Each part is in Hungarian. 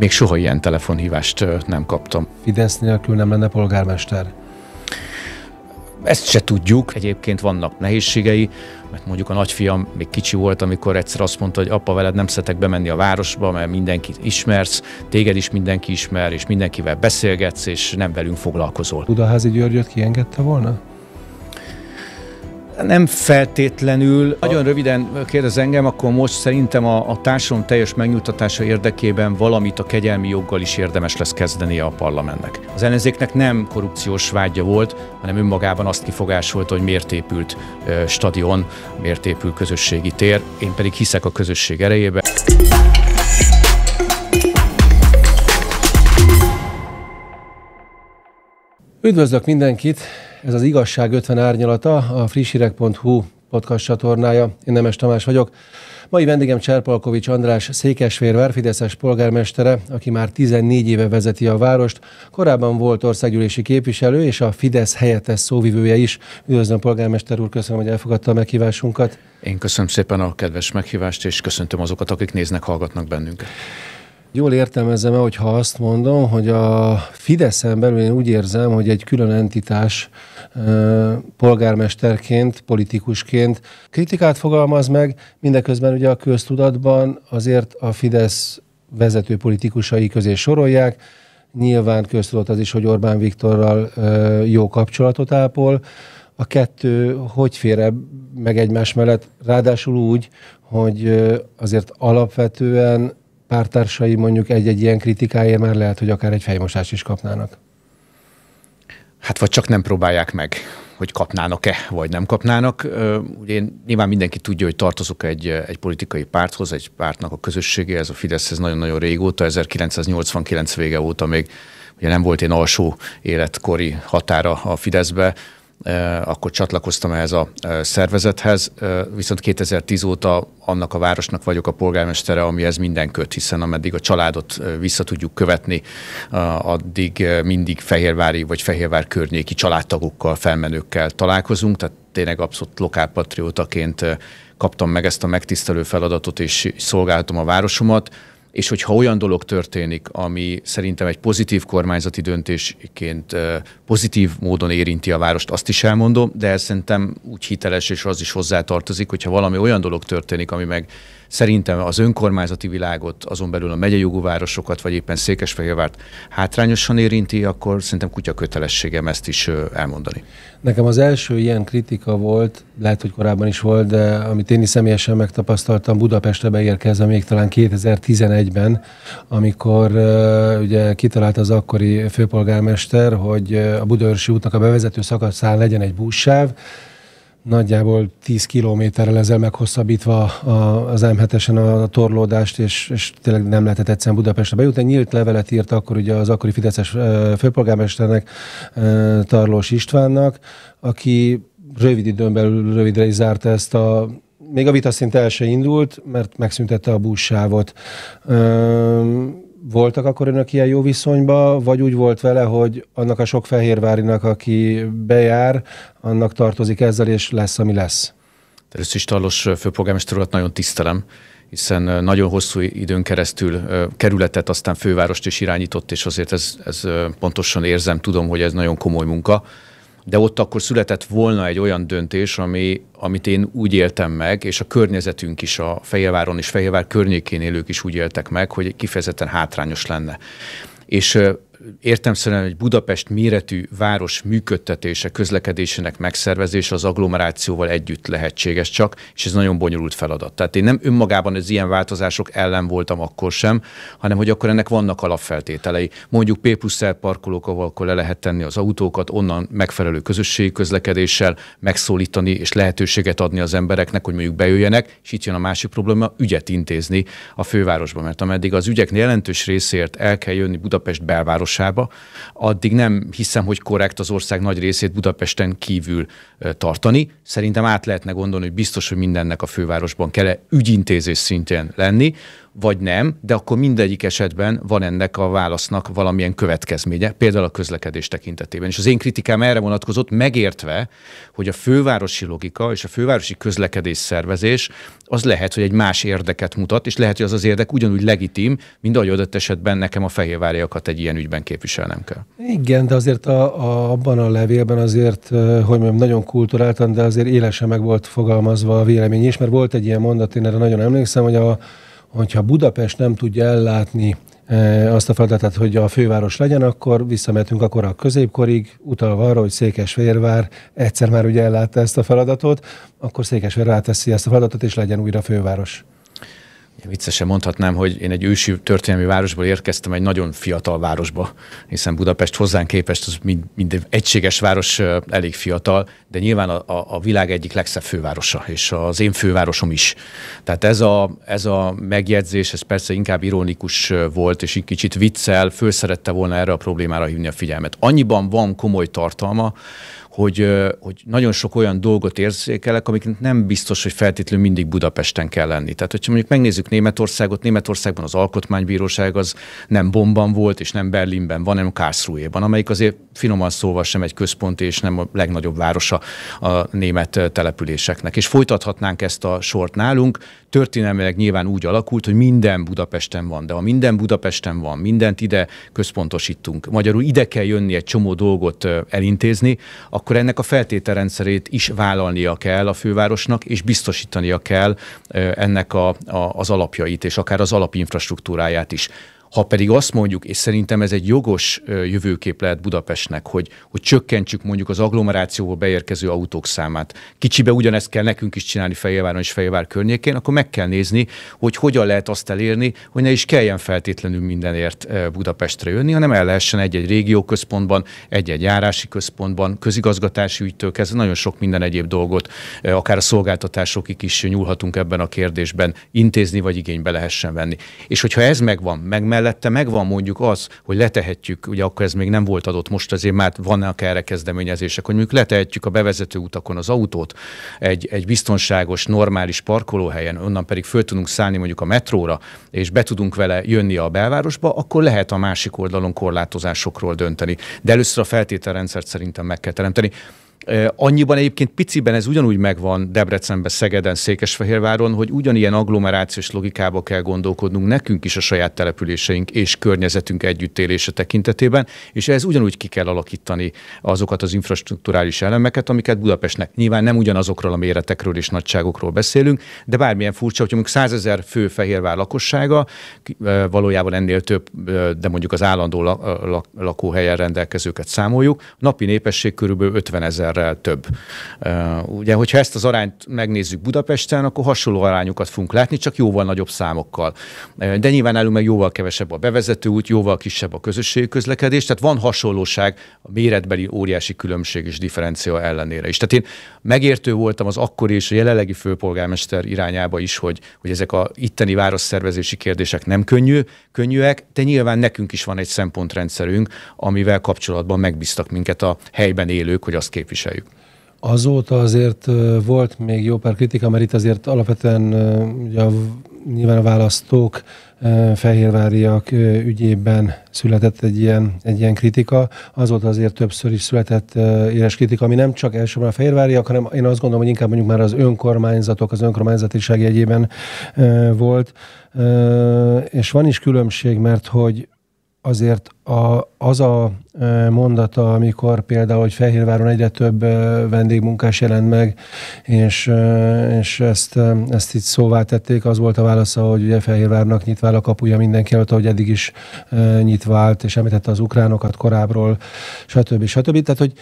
még soha ilyen telefonhívást nem kaptam. Fidesz nélkül nem lenne polgármester? Ezt se tudjuk. Egyébként vannak nehézségei, mert mondjuk a nagyfiam még kicsi volt, amikor egyszer azt mondta, hogy apa, veled nem szeretek bemenni a városba, mert mindenkit ismersz, téged is mindenki ismer, és mindenkivel beszélgetsz, és nem velünk foglalkozol. Budaházi Györgyöt kiengedte volna? Nem feltétlenül. Nagyon röviden kérdez engem, akkor most szerintem a, a társadalom teljes megnyugtatása érdekében valamit a kegyelmi joggal is érdemes lesz kezdeni a parlamentnek. Az ellenzéknek nem korrupciós vágya volt, hanem önmagában azt kifogásolta, hogy miért épült ö, stadion, miért épül közösségi tér. Én pedig hiszek a közösség erejébe. Üdvözlök mindenkit! Ez az Igazság 50 árnyalata, a frissirek.hu podcast csatornája. Én Nemes Tamás vagyok. Mai vendégem Cserpalkovics András Székesférvár, Fideszes polgármestere, aki már 14 éve vezeti a várost. Korábban volt országgyűlési képviselő és a Fidesz helyettes szóvivője is. Üdvözlöm, polgármester úr, köszönöm, hogy elfogadta a meghívásunkat. Én köszönöm szépen a kedves meghívást, és köszöntöm azokat, akik néznek, hallgatnak bennünket. Jól értelmezem-e, hogyha azt mondom, hogy a Fideszen belül én úgy érzem, hogy egy külön entitás polgármesterként, politikusként kritikát fogalmaz meg, mindeközben ugye a köztudatban azért a Fidesz vezető politikusai közé sorolják, nyilván köztudat az is, hogy Orbán Viktorral jó kapcsolatot ápol, a kettő hogy fér e- meg egymás mellett, ráadásul úgy, hogy azért alapvetően pártársai mondjuk egy-egy ilyen kritikáért már lehet, hogy akár egy fejmosást is kapnának. Hát vagy csak nem próbálják meg, hogy kapnának-e, vagy nem kapnának. Ugye nyilván mindenki tudja, hogy tartozok egy, egy politikai párthoz, egy pártnak a közösségéhez, a Fideszhez nagyon-nagyon régóta, 1989 vége óta még ugye nem volt én alsó életkori határa a Fideszbe, Eh, akkor csatlakoztam ehhez a eh, szervezethez, eh, viszont 2010 óta annak a városnak vagyok a polgármestere, amihez minden köt, hiszen ameddig a családot vissza tudjuk követni, addig mindig Fehérvári vagy Fehérvár környéki családtagokkal, felmenőkkel találkozunk, tehát tényleg abszolút lokálpatriótaként kaptam meg ezt a megtisztelő feladatot, és szolgáltam a városomat és hogyha olyan dolog történik, ami szerintem egy pozitív kormányzati döntésként pozitív módon érinti a várost, azt is elmondom, de ez szerintem úgy hiteles, és az is hozzátartozik, hogyha valami olyan dolog történik, ami meg Szerintem az önkormányzati világot, azon belül a megyejogú városokat, vagy éppen Székesfehérvárt hátrányosan érinti, akkor szerintem kutya kötelességem ezt is elmondani. Nekem az első ilyen kritika volt, lehet, hogy korábban is volt, de amit én is személyesen megtapasztaltam Budapestre beérkezve még talán 2011-ben, amikor ugye kitalált az akkori főpolgármester, hogy a Budaörsi útnak a bevezető szakaszán legyen egy buszsáv, nagyjából 10 kilométerrel ezzel meghosszabbítva az M7-esen a torlódást, és, és tényleg nem lehetett egyszerűen Budapestre bejutni. Nyílt levelet írt akkor ugye az akkori Fideszes főpolgármesternek, Tarlós Istvánnak, aki rövid időn belül rövidre is zárta ezt a még a vitaszint el se indult, mert megszüntette a buszsávot voltak akkor önök ilyen jó viszonyban, vagy úgy volt vele, hogy annak a sok fehérvárinak, aki bejár, annak tartozik ezzel, és lesz, ami lesz? Először is Tarlos főpolgármester urat nagyon tisztelem, hiszen nagyon hosszú időn keresztül kerületet, aztán fővárost is irányított, és azért ez, ez pontosan érzem, tudom, hogy ez nagyon komoly munka de ott akkor született volna egy olyan döntés, ami, amit én úgy éltem meg, és a környezetünk is, a Fehérváron és Fehérvár környékén élők is úgy éltek meg, hogy kifejezetten hátrányos lenne. És értemszerűen egy Budapest méretű város működtetése, közlekedésének megszervezése az agglomerációval együtt lehetséges csak, és ez nagyon bonyolult feladat. Tehát én nem önmagában az ilyen változások ellen voltam akkor sem, hanem hogy akkor ennek vannak alapfeltételei. Mondjuk P plusz parkolók, ahol akkor le lehet tenni az autókat, onnan megfelelő közösségi közlekedéssel megszólítani és lehetőséget adni az embereknek, hogy mondjuk bejöjjenek, és itt jön a másik probléma, ügyet intézni a fővárosba, mert ameddig az ügyek jelentős részért el kell jönni Budapest belváros városába, addig nem hiszem, hogy korrekt az ország nagy részét Budapesten kívül tartani. Szerintem át lehetne gondolni, hogy biztos, hogy mindennek a fővárosban kell ügyintézés szintén lenni vagy nem, de akkor mindegyik esetben van ennek a válasznak valamilyen következménye, például a közlekedés tekintetében. És az én kritikám erre vonatkozott, megértve, hogy a fővárosi logika és a fővárosi közlekedés szervezés az lehet, hogy egy más érdeket mutat, és lehet, hogy az az érdek ugyanúgy legitim, mint ahogy adott esetben nekem a fehérváriakat egy ilyen ügyben képviselnem kell. Igen, de azért a, a, abban a levélben azért, hogy mondjam, nagyon kulturáltan, de azért élesen meg volt fogalmazva a vélemény is, mert volt egy ilyen mondat, én erre nagyon emlékszem, hogy a hogyha Budapest nem tudja ellátni e, azt a feladatát, hogy a főváros legyen, akkor visszamehetünk akkor a középkorig, utalva arra, hogy Székesfehérvár egyszer már ugye ellátta ezt a feladatot, akkor Székesfehérvár teszi ezt a feladatot, és legyen újra főváros viccesen mondhatnám, hogy én egy ősi történelmi városból érkeztem egy nagyon fiatal városba, hiszen Budapest hozzánk képest az mind, mind egységes város elég fiatal, de nyilván a, a világ egyik legszebb fővárosa, és az én fővárosom is. Tehát ez a, ez a megjegyzés, ez persze inkább ironikus volt, és egy kicsit viccel, fölszerette volna erre a problémára hívni a figyelmet. Annyiban van komoly tartalma, hogy, hogy nagyon sok olyan dolgot érzékelek, amiket nem biztos, hogy feltétlenül mindig Budapesten kell lenni. Tehát, hogyha mondjuk megnézzük Németországot, Németországban az alkotmánybíróság az nem Bomban volt, és nem Berlinben van, hanem karlsruhe amelyik azért finoman szóval sem egy központ, és nem a legnagyobb városa a német településeknek. És folytathatnánk ezt a sort nálunk. Történelmileg nyilván úgy alakult, hogy minden Budapesten van, de ha minden Budapesten van, mindent ide központosítunk, magyarul ide kell jönni egy csomó dolgot elintézni, akkor ennek a feltételrendszerét is vállalnia kell a fővárosnak, és biztosítania kell ennek a, a, az alapjait, és akár az alapinfrastruktúráját is. Ha pedig azt mondjuk, és szerintem ez egy jogos jövőkép lehet Budapestnek, hogy, hogy csökkentsük mondjuk az agglomerációból beérkező autók számát. Kicsibe ugyanezt kell nekünk is csinálni Fehérváron és Fehérvár környékén, akkor meg kell nézni, hogy hogyan lehet azt elérni, hogy ne is kelljen feltétlenül mindenért Budapestre jönni, hanem el lehessen egy-egy régióközpontban, egy-egy járási központban, közigazgatási ügytől kezdve nagyon sok minden egyéb dolgot, akár a szolgáltatásokig is nyúlhatunk ebben a kérdésben, intézni vagy igénybe lehessen venni. És hogyha ez megvan, meg mellette megvan mondjuk az, hogy letehetjük, ugye akkor ez még nem volt adott, most azért már vannak erre kezdeményezések, hogy mondjuk letehetjük a bevezető utakon az autót egy, egy biztonságos, normális parkolóhelyen, onnan pedig föl tudunk szállni mondjuk a metróra, és be tudunk vele jönni a belvárosba, akkor lehet a másik oldalon korlátozásokról dönteni. De először a feltételrendszert szerintem meg kell teremteni. Annyiban egyébként piciben ez ugyanúgy megvan Debrecenben, Szegeden, Székesfehérváron, hogy ugyanilyen agglomerációs logikába kell gondolkodnunk nekünk is a saját településeink és környezetünk együttélése tekintetében, és ez ugyanúgy ki kell alakítani azokat az infrastruktúrális elemeket, amiket Budapestnek. Nyilván nem ugyanazokról a méretekről és nagyságokról beszélünk, de bármilyen furcsa, hogy mondjuk 100 ezer fő Fehérvár lakossága, valójában ennél több, de mondjuk az állandó lakóhelyen rendelkezőket számoljuk, napi népesség körülbelül 50 ezer ezerrel több. Ugye, hogyha ezt az arányt megnézzük Budapesten, akkor hasonló arányokat fogunk látni, csak jóval nagyobb számokkal. De nyilván elő meg jóval kevesebb a bevezető út, jóval kisebb a közösségi közlekedés, tehát van hasonlóság a méretbeli óriási különbség és differencia ellenére is. Tehát én megértő voltam az akkori és a jelenlegi főpolgármester irányába is, hogy, hogy ezek a itteni városszervezési kérdések nem könnyű, könnyűek, de nyilván nekünk is van egy szempontrendszerünk, amivel kapcsolatban megbíztak minket a helyben élők, hogy azt képviseljük képviseljük. Azóta azért volt még jó pár kritika, mert itt azért alapvetően ugye, nyilván a választók fehérváriak ügyében született egy ilyen, egy ilyen kritika. Azóta azért többször is született éles kritika, ami nem csak elsősorban a fehérváriak, hanem én azt gondolom, hogy inkább mondjuk már az önkormányzatok, az önkormányzatiság jegyében volt. És van is különbség, mert hogy azért a, az a mondata, amikor például, hogy Fehérváron egyre több vendégmunkás jelent meg, és, és ezt, ezt így szóvá tették, az volt a válasza, hogy ugye Fehérvárnak nyitva a kapuja mindenki előtt, ahogy eddig is nyitva állt, és említette az ukránokat korábbról, stb. stb. Tehát, hogy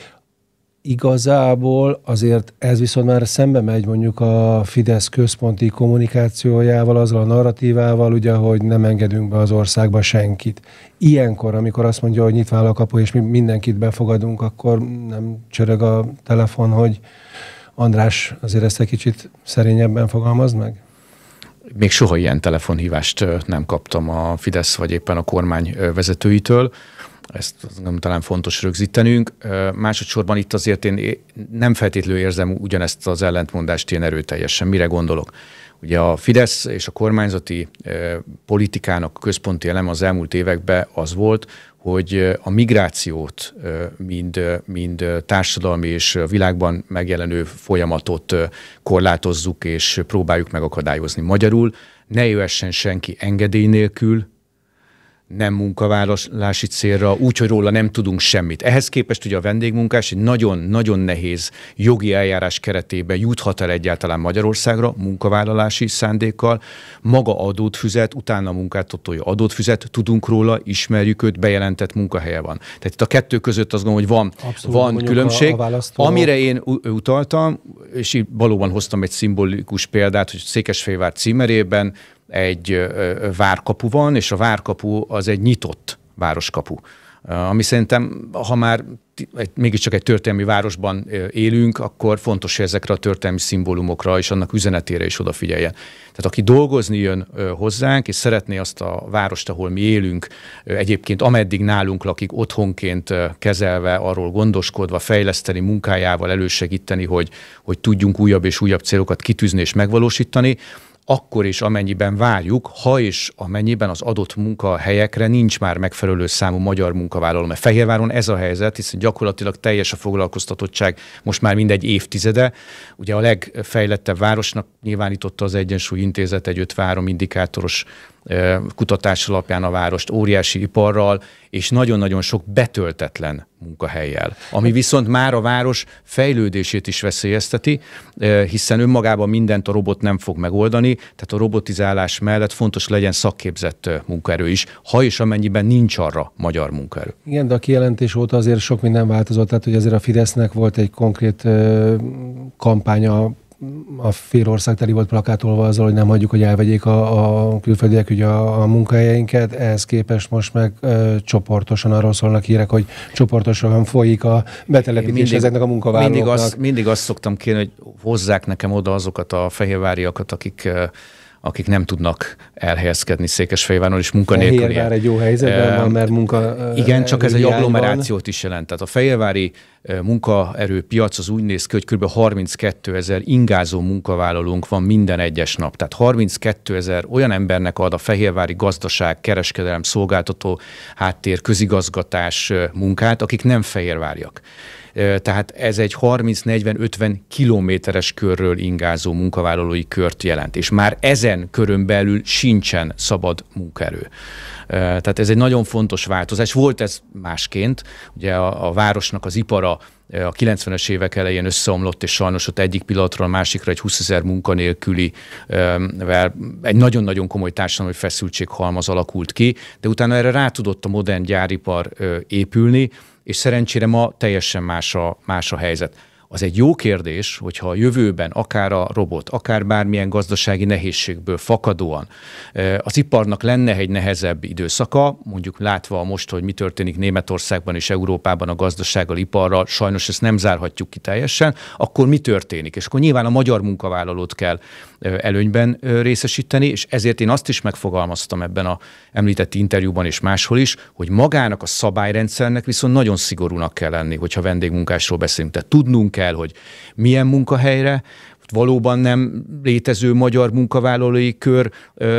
igazából azért ez viszont már szembe megy mondjuk a Fidesz központi kommunikációjával, azzal a narratívával, ugye, hogy nem engedünk be az országba senkit. Ilyenkor, amikor azt mondja, hogy nyitva a kapu, és mi mindenkit befogadunk, akkor nem csörög a telefon, hogy András, azért ezt egy kicsit szerényebben fogalmaz meg? Még soha ilyen telefonhívást nem kaptam a Fidesz vagy éppen a kormány vezetőitől. Ezt nem talán fontos rögzítenünk. Másodszorban itt azért én nem feltétlenül érzem ugyanezt az ellentmondást ilyen erőteljesen. Mire gondolok? Ugye a Fidesz és a kormányzati politikának központi elem az elmúlt években az volt, hogy a migrációt, mind, mind társadalmi és világban megjelenő folyamatot korlátozzuk és próbáljuk megakadályozni. Magyarul ne jöhessen senki engedély nélkül nem munkavállalási célra, úgy, hogy róla nem tudunk semmit. Ehhez képest ugye a vendégmunkás egy nagyon-nagyon nehéz jogi eljárás keretében juthat el egyáltalán Magyarországra munkavállalási szándékkal, maga adót fizet, utána munkáltatója adót fizet, tudunk róla, ismerjük őt, bejelentett munkahelye van. Tehát itt a kettő között azt gondolom, hogy van, Abszolút, van különbség. A, a választó... Amire én utaltam, és így valóban hoztam egy szimbolikus példát, hogy Székesfehérvár címerében egy várkapu van, és a várkapu az egy nyitott városkapu. Ami szerintem, ha már mégiscsak egy történelmi városban élünk, akkor fontos, hogy ezekre a történelmi szimbólumokra és annak üzenetére is odafigyeljen. Tehát aki dolgozni jön hozzánk, és szeretné azt a várost, ahol mi élünk, egyébként ameddig nálunk lakik otthonként kezelve, arról gondoskodva, fejleszteni munkájával, elősegíteni, hogy, hogy tudjunk újabb és újabb célokat kitűzni és megvalósítani, akkor is, amennyiben várjuk, ha és amennyiben az adott munkahelyekre nincs már megfelelő számú magyar munkavállaló. Mert Fehérváron ez a helyzet, hiszen gyakorlatilag teljes a foglalkoztatottság most már mindegy évtizede. Ugye a legfejlettebb városnak nyilvánította az Egyensúly Intézet egy 53 indikátoros kutatás alapján a várost óriási iparral, és nagyon-nagyon sok betöltetlen munkahelyjel. Ami viszont már a város fejlődését is veszélyezteti, eh, hiszen önmagában mindent a robot nem fog megoldani, tehát a robotizálás mellett fontos legyen szakképzett eh, munkaerő is, ha és amennyiben nincs arra magyar munkaerő. Igen, de a kijelentés óta azért sok minden változott, tehát hogy azért a Fidesznek volt egy konkrét eh, kampánya a fél ország teli volt plakátolva azzal, hogy nem hagyjuk, hogy elvegyék a, a külföldiek ugye a, a munkahelyeinket, ehhez képest most meg ö, csoportosan arról szólnak hírek, hogy csoportosan folyik a betelepítés mindig, ezeknek a munkavállalóknak. Mindig azt, mindig azt szoktam kérni, hogy hozzák nekem oda azokat a fehérváriakat, akik ö, akik nem tudnak elhelyezkedni Székesfehérváron, és Fehérvár egy jó helyzetben van, mert munka Igen, csak ez egy agglomerációt is jelent. Tehát a Fehérvári munkaerőpiac az úgy néz ki, hogy kb. 32 ezer ingázó munkavállalónk van minden egyes nap. Tehát 32 ezer olyan embernek ad a fehérvári gazdaság, kereskedelem, szolgáltató háttér, közigazgatás munkát, akik nem fehérváriak tehát ez egy 30-40-50 kilométeres körről ingázó munkavállalói kört jelent, és már ezen körön belül sincsen szabad munkaerő. Tehát ez egy nagyon fontos változás. Volt ez másként, ugye a, a városnak az ipara a 90-es évek elején összeomlott, és sajnos ott egyik pillanatra a másikra egy 20 ezer munkanélküli, egy nagyon-nagyon komoly társadalmi feszültséghalmaz alakult ki, de utána erre rá tudott a modern gyáripar épülni, és szerencsére ma teljesen más a, más a helyzet. Az egy jó kérdés, hogyha a jövőben akár a robot, akár bármilyen gazdasági nehézségből fakadóan az iparnak lenne egy nehezebb időszaka, mondjuk látva most, hogy mi történik Németországban és Európában a gazdasággal, iparral, sajnos ezt nem zárhatjuk ki teljesen, akkor mi történik? És akkor nyilván a magyar munkavállalót kell előnyben részesíteni, és ezért én azt is megfogalmaztam ebben a említett interjúban és máshol is, hogy magának a szabályrendszernek viszont nagyon szigorúnak kell lenni, hogyha vendégmunkásról beszélünk. Tehát tudnunk kell, hogy milyen munkahelyre valóban nem létező magyar munkavállalói kör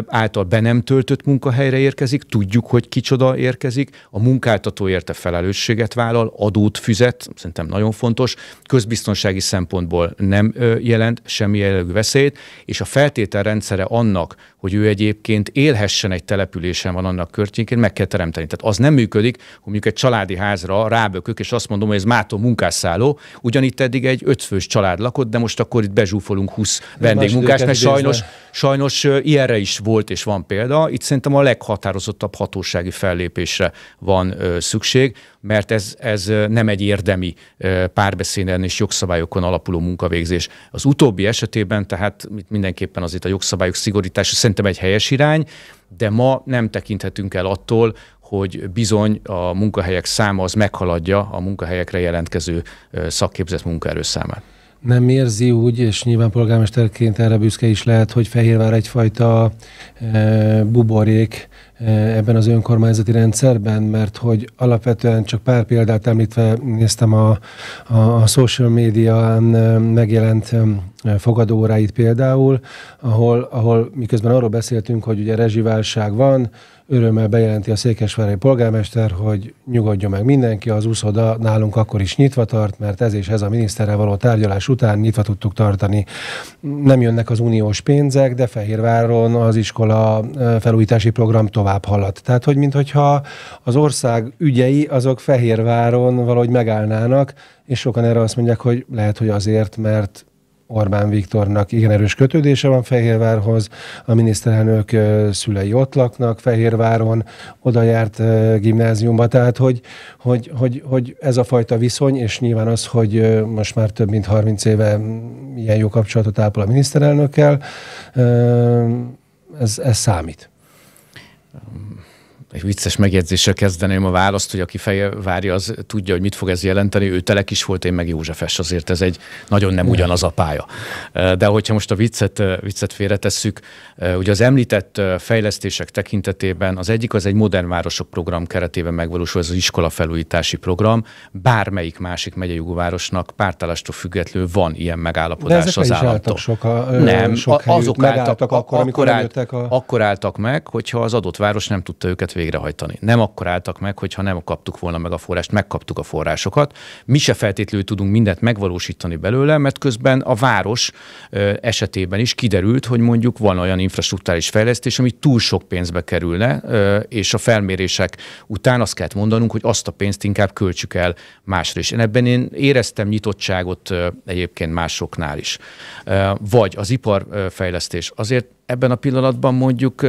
által be nem töltött munkahelyre érkezik, tudjuk, hogy kicsoda érkezik, a munkáltató érte felelősséget vállal, adót fizet, szerintem nagyon fontos, közbiztonsági szempontból nem jelent semmi jellegű veszélyt, és a rendszere annak, hogy ő egyébként élhessen egy településen van annak környékén, meg kell teremteni. Tehát az nem működik, hogy mondjuk egy családi házra rábökök, és azt mondom, hogy ez mától munkásszálló, ugyanitt eddig egy ötfős család lakott, de most akkor itt bezsú megzsúfolunk 20 vendégmunkást, mert sajnos, sajnos ilyenre is volt és van példa. Itt szerintem a leghatározottabb hatósági fellépésre van szükség, mert ez, ez nem egy érdemi párbeszéden és jogszabályokon alapuló munkavégzés. Az utóbbi esetében tehát mindenképpen az itt a jogszabályok szigorítása szerintem egy helyes irány, de ma nem tekinthetünk el attól, hogy bizony a munkahelyek száma az meghaladja a munkahelyekre jelentkező szakképzett munkaerő számát nem érzi úgy, és nyilván polgármesterként erre büszke is lehet, hogy Fehérvár egyfajta e, buborék e, ebben az önkormányzati rendszerben, mert hogy alapvetően csak pár példát említve néztem a, a, a social media e, megjelent e, fogadóóráit például, ahol, ahol miközben arról beszéltünk, hogy ugye rezsiválság van, Örömmel bejelenti a székesvári polgármester, hogy nyugodjon meg mindenki, az úszoda nálunk akkor is nyitva tart, mert ez és ez a miniszterrel való tárgyalás után nyitva tudtuk tartani. Nem jönnek az uniós pénzek, de Fehérváron az iskola felújítási program tovább haladt. Tehát, hogy mintha az ország ügyei azok Fehérváron valahogy megállnának, és sokan erre azt mondják, hogy lehet, hogy azért, mert Orbán Viktornak igen erős kötődése van Fehérvárhoz, a miniszterelnök szülei ott laknak Fehérváron, oda járt gimnáziumba, tehát hogy, hogy, hogy, hogy ez a fajta viszony, és nyilván az, hogy most már több mint 30 éve ilyen jó kapcsolatot ápol a miniszterelnökkel, ez, ez számít egy vicces megjegyzéssel kezdeném a választ, hogy aki feje várja, az tudja, hogy mit fog ez jelenteni. Ő telek is volt, én meg Józsefes, azért ez egy nagyon nem ugyanaz a pálya. De hogyha most a viccet, viccet félretesszük, ugye az említett fejlesztések tekintetében az egyik az egy modern városok program keretében megvalósul, ez az iskola felújítási program. Bármelyik másik megyei városnak pártállástól függetlenül van ilyen megállapodás De az államtól. Sok a, nem, sok azok álltak, akkor, amikor akkor, állt, a... akkor álltak meg, hogyha az adott város nem tudta őket végrehajtani. Nem akkor álltak meg, hogyha nem kaptuk volna meg a forrást, megkaptuk a forrásokat. Mi se feltétlenül tudunk mindent megvalósítani belőle, mert közben a város esetében is kiderült, hogy mondjuk van olyan infrastruktúrális fejlesztés, ami túl sok pénzbe kerülne, és a felmérések után azt kellett mondanunk, hogy azt a pénzt inkább költsük el másra is. Én ebben én éreztem nyitottságot egyébként másoknál is. Vagy az iparfejlesztés. Azért ebben a pillanatban mondjuk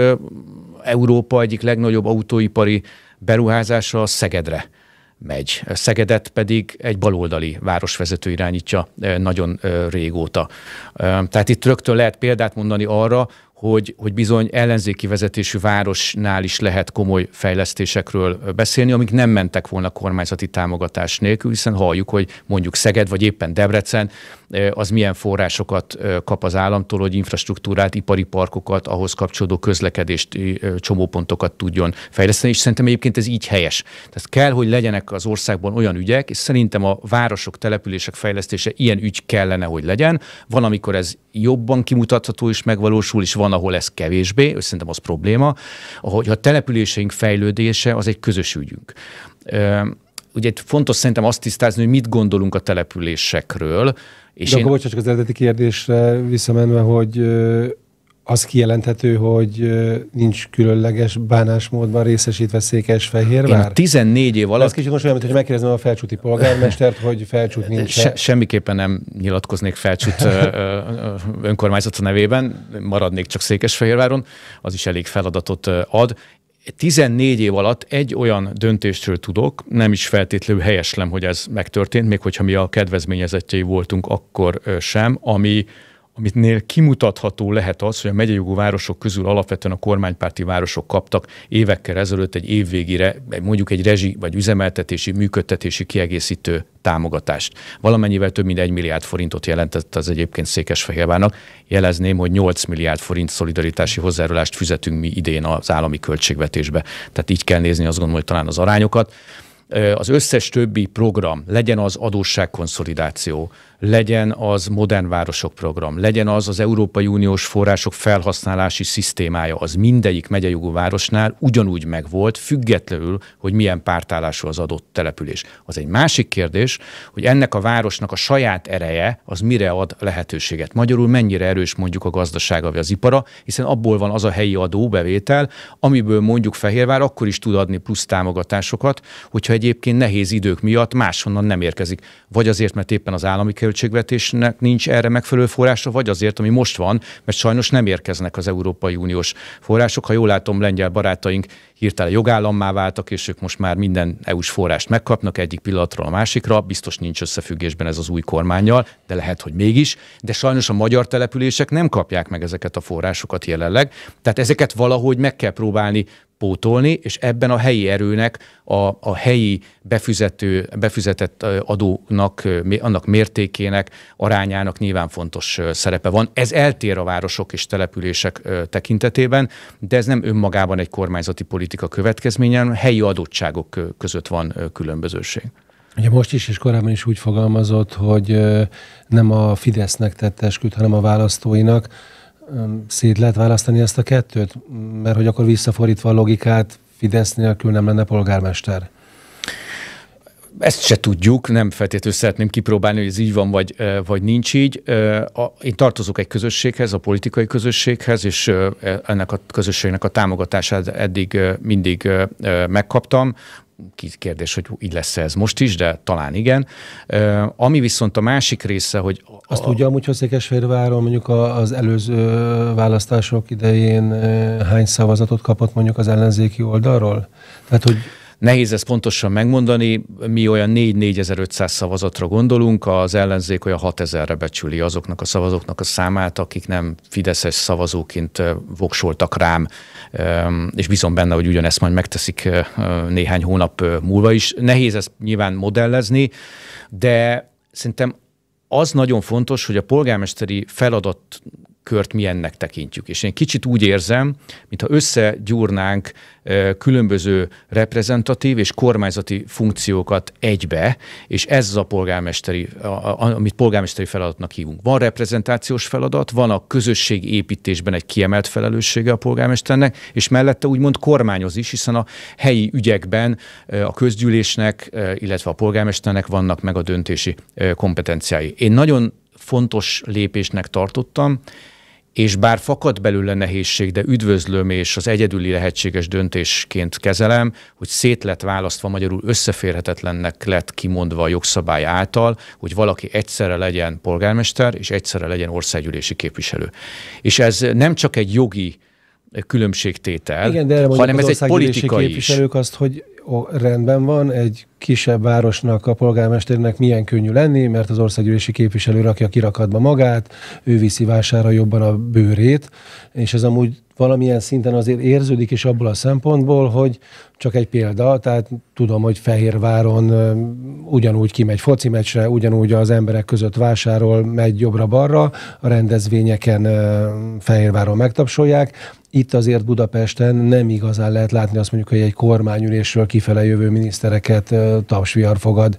Európa egyik legnagyobb autóipari beruházása a Szegedre megy. Szegedet pedig egy baloldali városvezető irányítja eh, nagyon eh, régóta. Eh, tehát itt rögtön lehet példát mondani arra, hogy, hogy bizony ellenzéki vezetésű városnál is lehet komoly fejlesztésekről beszélni, amik nem mentek volna kormányzati támogatás nélkül, hiszen halljuk, hogy mondjuk Szeged vagy éppen Debrecen eh, az milyen forrásokat eh, kap az államtól, hogy infrastruktúrát, ipari parkokat, ahhoz kapcsolódó közlekedést, eh, csomópontokat tudjon fejleszteni, és szerintem egyébként ez így helyes. Tehát kell, hogy legyenek az országban olyan ügyek, és szerintem a városok, települések fejlesztése ilyen ügy kellene, hogy legyen. Van, amikor ez jobban kimutatható és megvalósul, és van, ahol ez kevésbé, és szerintem az probléma, hogy a településeink fejlődése az egy közös ügyünk. Ugye fontos szerintem azt tisztázni, hogy mit gondolunk a településekről. És De én... akkor bocsánat, csak az eredeti kérdésre visszamenve, hogy az kijelenthető, hogy nincs különleges bánásmódban részesítve Székesfehérvár? Én 14 év alatt... Ez kicsit most olyan, mintha megkérdezem a felcsúti polgármestert, hogy felcsút nincs. Se, semmiképpen nem nyilatkoznék felcsút önkormányzata nevében, maradnék csak Székesfehérváron, az is elég feladatot ad. 14 év alatt egy olyan döntéstről tudok, nem is feltétlenül helyeslem, hogy ez megtörtént, még hogyha mi a kedvezményezettjei voltunk akkor sem, ami amitnél kimutatható lehet az, hogy a megyei jogú városok közül alapvetően a kormánypárti városok kaptak évekkel ezelőtt egy évvégére mondjuk egy rezsi vagy üzemeltetési, működtetési kiegészítő támogatást. Valamennyivel több mint egy milliárd forintot jelentett az egyébként Székesfehérvárnak. Jelezném, hogy 8 milliárd forint szolidaritási hozzárulást fizetünk mi idén az állami költségvetésbe. Tehát így kell nézni azt gondolom, hogy talán az arányokat az összes többi program, legyen az adósságkonszolidáció, legyen az modern városok program, legyen az az Európai Uniós források felhasználási szisztémája, az mindegyik megyejogú városnál ugyanúgy megvolt, függetlenül, hogy milyen pártállású az adott település. Az egy másik kérdés, hogy ennek a városnak a saját ereje az mire ad lehetőséget. Magyarul mennyire erős mondjuk a gazdasága vagy az ipara, hiszen abból van az a helyi adóbevétel, amiből mondjuk Fehérvár akkor is tud adni plusz támogatásokat, hogyha egy egyébként nehéz idők miatt máshonnan nem érkezik. Vagy azért, mert éppen az állami költségvetésnek nincs erre megfelelő forrása, vagy azért, ami most van, mert sajnos nem érkeznek az Európai Uniós források. Ha jól látom, lengyel barátaink hirtelen jogállammá váltak, és ők most már minden EU-s forrást megkapnak egyik pillanatról a másikra. Biztos nincs összefüggésben ez az új kormányjal, de lehet, hogy mégis. De sajnos a magyar települések nem kapják meg ezeket a forrásokat jelenleg. Tehát ezeket valahogy meg kell próbálni pótolni, és ebben a helyi erőnek, a, a helyi befizető, befizetett adónak, annak mértékének, arányának nyilván fontos szerepe van. Ez eltér a városok és települések tekintetében, de ez nem önmagában egy kormányzati politika következménye, hanem helyi adottságok között van különbözőség. Ugye most is és korábban is úgy fogalmazott, hogy nem a Fidesznek tett esküt, hanem a választóinak szét lehet választani ezt a kettőt? Mert hogy akkor visszafordítva a logikát, Fidesz nélkül nem lenne polgármester. Ezt se tudjuk, nem feltétlenül szeretném kipróbálni, hogy ez így van, vagy, vagy nincs így. Én tartozok egy közösséghez, a politikai közösséghez, és ennek a közösségnek a támogatását eddig mindig megkaptam kérdés, hogy így lesz ez most is, de talán igen. Ami viszont a másik része, hogy... A... Azt tudja amúgy, hogy Székesfehérváron mondjuk az előző választások idején hány szavazatot kapott mondjuk az ellenzéki oldalról? Tehát, hogy Nehéz ezt pontosan megmondani, mi olyan 4-4500 szavazatra gondolunk, az ellenzék olyan 6000-re becsüli azoknak a szavazóknak a számát, akik nem fideszes szavazóként voksoltak rám és bizon benne, hogy ugyanezt majd megteszik néhány hónap múlva is. Nehéz ezt nyilván modellezni, de szerintem az nagyon fontos, hogy a polgármesteri feladat kört milyennek tekintjük. És én kicsit úgy érzem, mintha összegyúrnánk különböző reprezentatív és kormányzati funkciókat egybe, és ez az a polgármesteri, amit polgármesteri feladatnak hívunk. Van reprezentációs feladat, van a közösség építésben egy kiemelt felelőssége a polgármesternek, és mellette úgymond kormányoz is, hiszen a helyi ügyekben a közgyűlésnek, illetve a polgármesternek vannak meg a döntési kompetenciái. Én nagyon fontos lépésnek tartottam, és bár fakad belőle nehézség, de üdvözlöm és az egyedüli lehetséges döntésként kezelem, hogy szét lett választva, magyarul összeférhetetlennek lett kimondva a jogszabály által, hogy valaki egyszerre legyen polgármester és egyszerre legyen országgyűlési képviselő. És ez nem csak egy jogi különbségtétel, Igen, de hanem ez egy politikai képviselők is. azt, hogy ó, rendben van, egy kisebb városnak a polgármesternek milyen könnyű lenni, mert az országgyűlési képviselő rakja kirakadba magát, ő viszi vására jobban a bőrét, és ez amúgy valamilyen szinten azért érződik is abból a szempontból, hogy csak egy példa, tehát tudom, hogy Fehérváron ugyanúgy kimegy foci meccsre, ugyanúgy az emberek között vásárol, megy jobbra-balra, a rendezvényeken Fehérváron megtapsolják, itt azért Budapesten nem igazán lehet látni azt mondjuk, hogy egy kormányülésről kifele jövő minisztereket tapsviar fogad.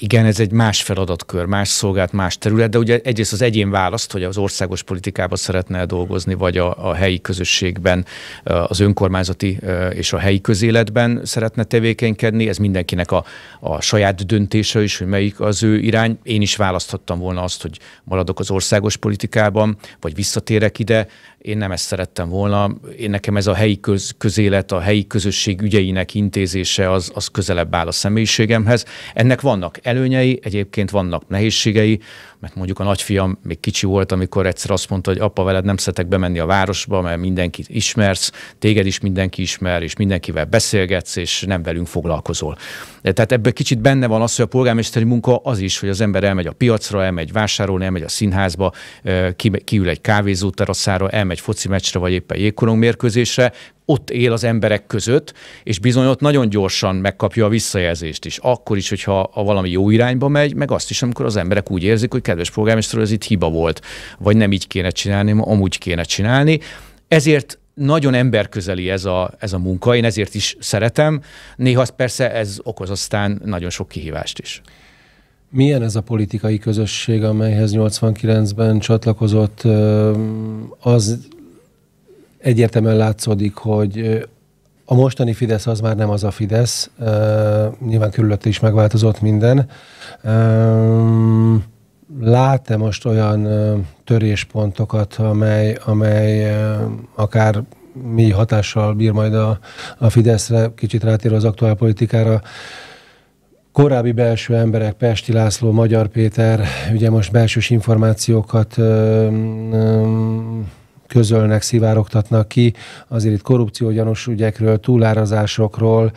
Igen, ez egy más feladatkör, más szolgált, más terület, de ugye egyrészt az egyén választ, hogy az országos politikába szeretne dolgozni, vagy a, a helyi közösségben, az önkormányzati és a helyi közéletben szeretne tevékenykedni. Ez mindenkinek a, a saját döntése is, hogy melyik az ő irány. Én is választhattam volna azt, hogy maradok az országos politikában, vagy visszatérek ide. Én nem ezt szerettem volna. Én nekem ez a helyi köz, közélet, a helyi közösség ügyeinek intézése az, az közelebb áll a személyiségemhez. Ennek vannak előnyei, egyébként vannak nehézségei, mert mondjuk a nagyfiam még kicsi volt, amikor egyszer azt mondta, hogy apa, veled nem szeretek bemenni a városba, mert mindenkit ismersz, téged is mindenki ismer, és mindenkivel beszélgetsz, és nem velünk foglalkozol. Tehát ebben kicsit benne van az, hogy a polgármesteri munka az is, hogy az ember elmegy a piacra, elmegy vásárolni, elmegy a színházba, kiül egy kávézó teraszára, elmegy elmegy foci meccsre, vagy éppen jégkorong mérkőzésre, ott él az emberek között, és bizony ott nagyon gyorsan megkapja a visszajelzést is. Akkor is, hogyha a valami jó irányba megy, meg azt is, amikor az emberek úgy érzik, hogy kedves polgármester, ez itt hiba volt, vagy nem így kéne csinálni, amúgy kéne csinálni. Ezért nagyon emberközeli ez a, ez a munka, én ezért is szeretem. Néha persze ez okoz aztán nagyon sok kihívást is. Milyen ez a politikai közösség, amelyhez 89-ben csatlakozott? Az egyértelműen látszódik, hogy a mostani Fidesz az már nem az a Fidesz. Nyilván körülött is megváltozott minden. Lát-e most olyan töréspontokat, amely, amely akár mi hatással bír majd a, a Fideszre, kicsit rátér az aktuál politikára, korábbi belső emberek, Pesti László, Magyar Péter, ugye most belsős információkat ö, ö, közölnek, szivárogtatnak ki. Azért itt korrupciógyanús ügyekről, túlárazásokról,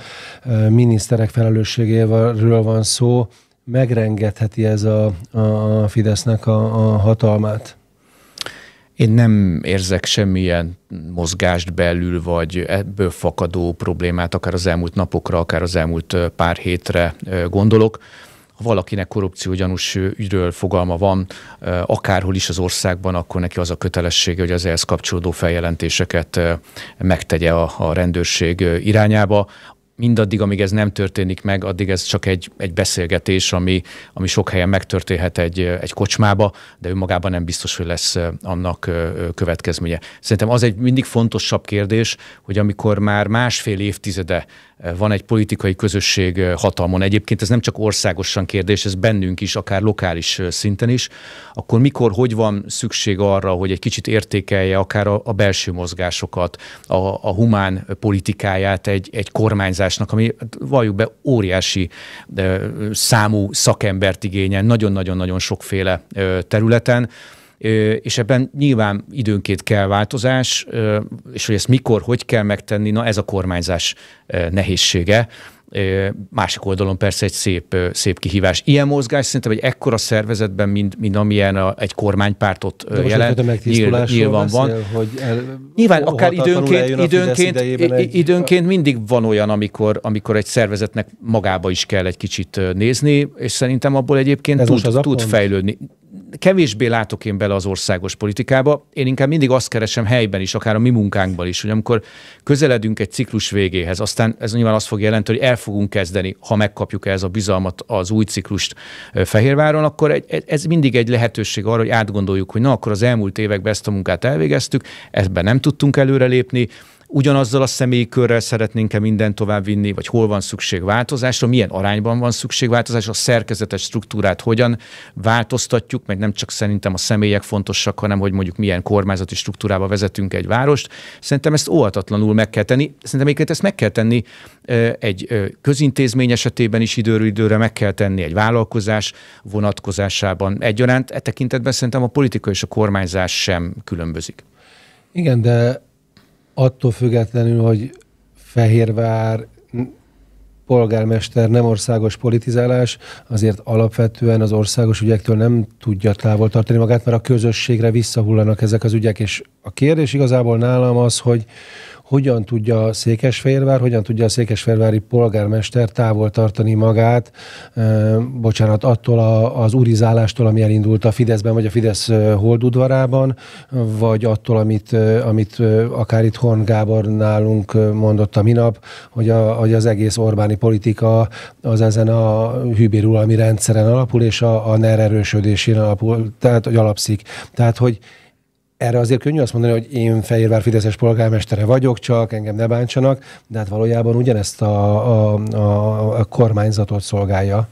ö, miniszterek felelősségéről van szó. Megrengetheti ez a, a Fidesznek a, a hatalmát? Én nem érzek semmilyen mozgást belül, vagy ebből fakadó problémát, akár az elmúlt napokra, akár az elmúlt pár hétre gondolok. Ha valakinek korrupciógyanús ügyről fogalma van, akárhol is az országban, akkor neki az a kötelessége, hogy az ehhez kapcsolódó feljelentéseket megtegye a rendőrség irányába mindaddig, amíg ez nem történik meg, addig ez csak egy, egy beszélgetés, ami, ami sok helyen megtörténhet egy, egy kocsmába, de önmagában nem biztos, hogy lesz annak következménye. Szerintem az egy mindig fontosabb kérdés, hogy amikor már másfél évtizede van egy politikai közösség hatalmon, egyébként ez nem csak országosan kérdés, ez bennünk is, akár lokális szinten is, akkor mikor, hogy van szükség arra, hogy egy kicsit értékelje akár a, a belső mozgásokat, a, a humán politikáját egy, egy kormányzás programozásnak, ami hát valljuk be óriási számú szakembert igényel, nagyon-nagyon-nagyon sokféle területen és ebben nyilván időnként kell változás, és hogy ezt mikor, hogy kell megtenni, na ez a kormányzás nehézsége, Másik oldalon persze egy szép, szép kihívás. Ilyen mozgás szerintem egy ekkora szervezetben, mint, mint amilyen a, egy kormánypártot De jelent, nyilván, nyilván van. Hogy el, nyilván akár időnként, időnként, egy... időnként mindig van olyan, amikor, amikor egy szervezetnek magába is kell egy kicsit nézni, és szerintem abból egyébként Ez tud, tud fejlődni kevésbé látok én bele az országos politikába. Én inkább mindig azt keresem helyben is, akár a mi munkánkban is, hogy amikor közeledünk egy ciklus végéhez, aztán ez nyilván azt fog jelenteni, hogy el fogunk kezdeni, ha megkapjuk ez a bizalmat az új ciklust Fehérváron, akkor egy, ez mindig egy lehetőség arra, hogy átgondoljuk, hogy na akkor az elmúlt években ezt a munkát elvégeztük, ebben nem tudtunk előrelépni, ugyanazzal a személyi körrel szeretnénk-e mindent tovább vinni, vagy hol van szükség változásra, milyen arányban van szükség változásra, a szerkezetes struktúrát hogyan változtatjuk, meg nem csak szerintem a személyek fontosak, hanem hogy mondjuk milyen kormányzati struktúrába vezetünk egy várost. Szerintem ezt óhatatlanul meg kell tenni. Szerintem egyébként ezt meg kell tenni egy közintézmény esetében is időről időre, meg kell tenni egy vállalkozás vonatkozásában egyaránt. E tekintetben szerintem a politika és a kormányzás sem különbözik. Igen, de attól függetlenül, hogy Fehérvár polgármester nem országos politizálás, azért alapvetően az országos ügyektől nem tudja távol tartani magát, mert a közösségre visszahullanak ezek az ügyek, és a kérdés igazából nálam az, hogy hogyan tudja Székesfehérvár, hogyan tudja a székesfehérvári polgármester távol tartani magát, bocsánat, attól a, az urizálástól, ami elindult a Fideszben, vagy a Fidesz holdudvarában, vagy attól, amit, amit akár itt Horn Gábor nálunk mondott a minap, hogy, a, hogy az egész Orbáni politika az ezen a hűbérulami rendszeren alapul, és a, a NER erősödésén alapul, tehát hogy alapszik. Tehát, hogy erre azért könnyű azt mondani, hogy én Fehérvár Fideszes polgármestere vagyok, csak engem ne bántsanak, de hát valójában ugyanezt a, a, a, a kormányzatot szolgálja.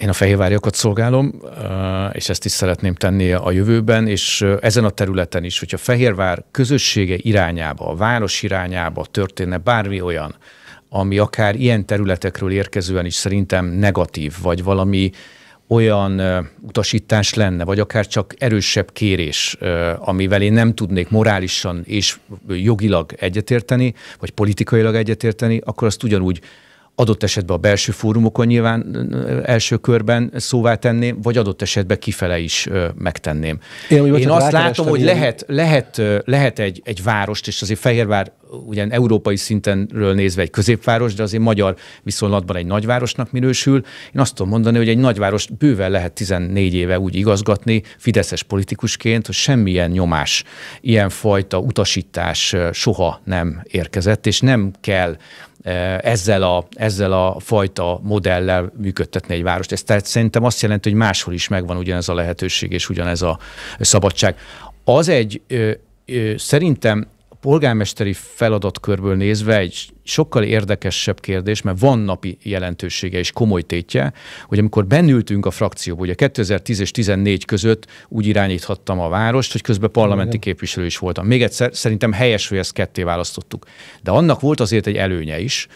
Én a fehérváriakat szolgálom, eh, és ezt is szeretném tenni a jövőben, és eh, ezen a területen is, hogyha Fehérvár közössége irányába, a város irányába történne bármi olyan, ami akár ilyen területekről érkezően is szerintem negatív, vagy valami olyan utasítás lenne, vagy akár csak erősebb kérés, amivel én nem tudnék morálisan és jogilag egyetérteni, vagy politikailag egyetérteni, akkor azt ugyanúgy adott esetben a belső fórumokon nyilván első körben szóvá tenném, vagy adott esetben kifele is megtenném. Én, Én azt látom, hogy lehet, lehet, lehet egy, egy várost, és azért Fehérvár ugyan európai szintenről nézve egy középváros, de azért magyar viszonylatban egy nagyvárosnak minősül. Én azt tudom mondani, hogy egy nagyvárost bőven lehet 14 éve úgy igazgatni fideszes politikusként, hogy semmilyen nyomás, ilyenfajta utasítás soha nem érkezett, és nem kell E, ezzel a, ezzel a fajta modellel működtetni egy várost. Ez tehát szerintem azt jelenti, hogy máshol is megvan ugyanez a lehetőség és ugyanez a szabadság. Az egy szerintem polgármesteri feladatkörből nézve egy sokkal érdekesebb kérdés, mert van napi jelentősége és komoly tétje, hogy amikor bennültünk a frakcióba, ugye 2010 és 2014 között úgy irányíthattam a várost, hogy közben parlamenti Igen. képviselő is voltam. Még egyszer, szerintem helyes, hogy ezt ketté választottuk. De annak volt azért egy előnye is,